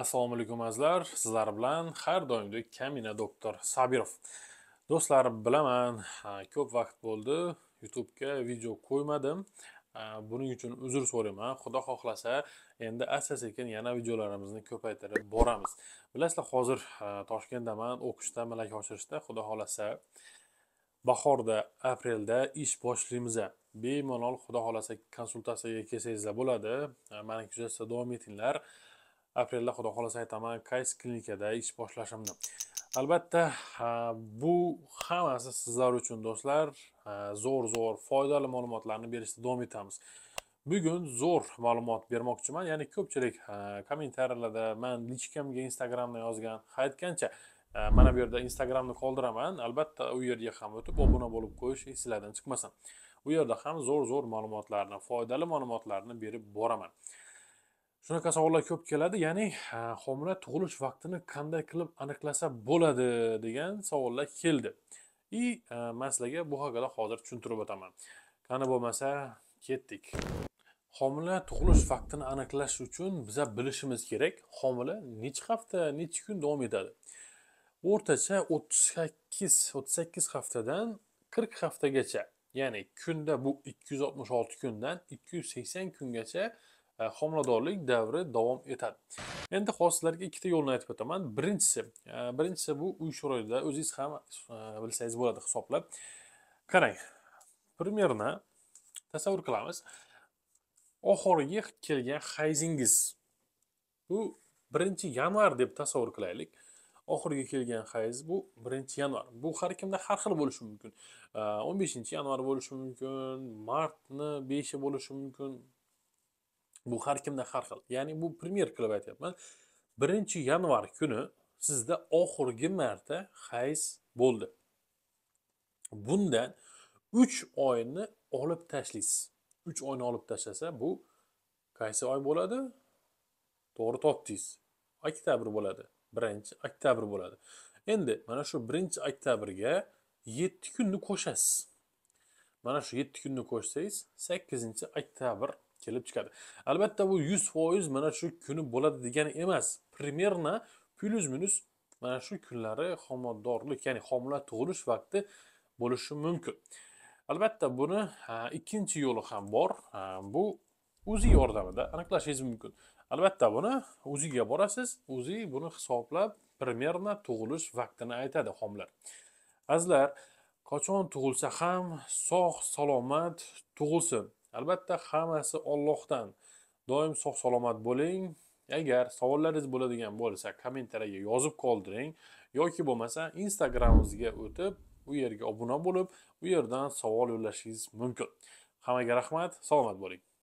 assalomu alaykum azizlar sizlar bilan har doimdek kamina doktor sabirov do'stlar bilaman ko'p vaqt bo'ldi youtubega video qo'ymadim buning uchun uzr so'rayman xudo xohlasa endi asta sekin yana videolarimizni ko'paytirib boramiz bilasizlar hozir toshkentdaman o'qishda malaka oshirishda xudo xohlasa bahorda aprelda ish boshlaymiz bemalol xudo xohlasa konsultatsiyaga kelsangizlar bo'ladi mani kuzatsa davom etinglar aprelda xudo xohlasa aytaman qaysi klinikada ish boshlashimni albatta bu hammasi sizlar uchun do'stlar zo'r zo'r foydali ma'lumotlarni berishda davom etamiz bugun zo'r ma'lumot bermoqchiman ya'ni ko'pchilik kommentariyalarda man lichkamga instagramdan yozgan aytgancha mana bu yerda instagramni qoldiraman albatta u yerga ham o'tib obuna bo'lib qo'yish esinglardan chiqmasin u yerda ham zo'r zo'r ma'lumotlarni foydali ma'lumotlarni berib boraman Shunaqa savollar ko'p keladi, ya'ni homila tug'ilish vaqtini qanday qilib aniqlasa bo'ladi degan savollar keldi. И men sizlarga bu haqida hozir tushuntirib o'taman. Qani bo'lmasa ketdik. Homila tug'ilish vaqtini aniqlash uchun biza bilishimiz kerak, homila necha hafta, necha kun davom etadi. O'rtacha 38-38 haftadan 40 haftagacha, ya'ni kunda bu 266 kundan 280 kungacha Э, homiladorlik davri davom etadi endi hozir sizlarga ikkita yo'lni aytib o'taman birinchisi e, birinchisi bu uy sharoitida o'zingiz ham e, bilsangiz bo'ladi hisoblab qarang примерно tasavvur qilamiz oxiriga kelgan hayzingiz bu birinchi yanvar deb tasavvur qilaylik oxirgi kelgan hayz bu birinchi yanvar bu har kimda har xil bo'lishi mumkin e, o'n beshinchi yanvar bo'lishi mumkin martni beshi bo'lishi mumkin bu har kimda har xil ya'ni bu primer qilib aytyapman birinchi yanvar kuni sizda oxirgi marta hayz bo'ldi bundan uch oyni olib tashlaysiz uch oyni olib tashlasa bu qaysi oy bo'ladi to'g'ri topdingiz oktyabr bo'ladi birinchi oktyabr bo'ladi endi mana shu birinchi oktyabrga yetti kunni qo'shasiz mana shu yetti kunni qo'shsangiz sakkizinchi oktyabr kelib chiqadi albatta bu yuz foiz mana shu kuni bo'ladi degani emas примерно plyus minus mana shu kunlari homiladorlik ya'ni homila tug'ilish vaqti bo'lishi mumkin albatta buni ikkinchi yo'li ham bor bu uzi yordamida aniqlashingiz mumkin albatta buni uziga borasiz uzi buni hisoblab примерно tug'ilish vaqtini aytadi homilar azizlar qachon tug'ilsa ham sog' salomat tug'ilsin albatta hammasi Allohdan doim sog' salomat bo'ling agar savollaringiz bo'ladigan bo'lsa kommentariyaga yozib qoldiring yoki bo'lmasa instagramimizga o'tib u yerga obuna bo'lib u yerdan savol yo'llashingiz mumkin hammaga rahmat salomat bo'ling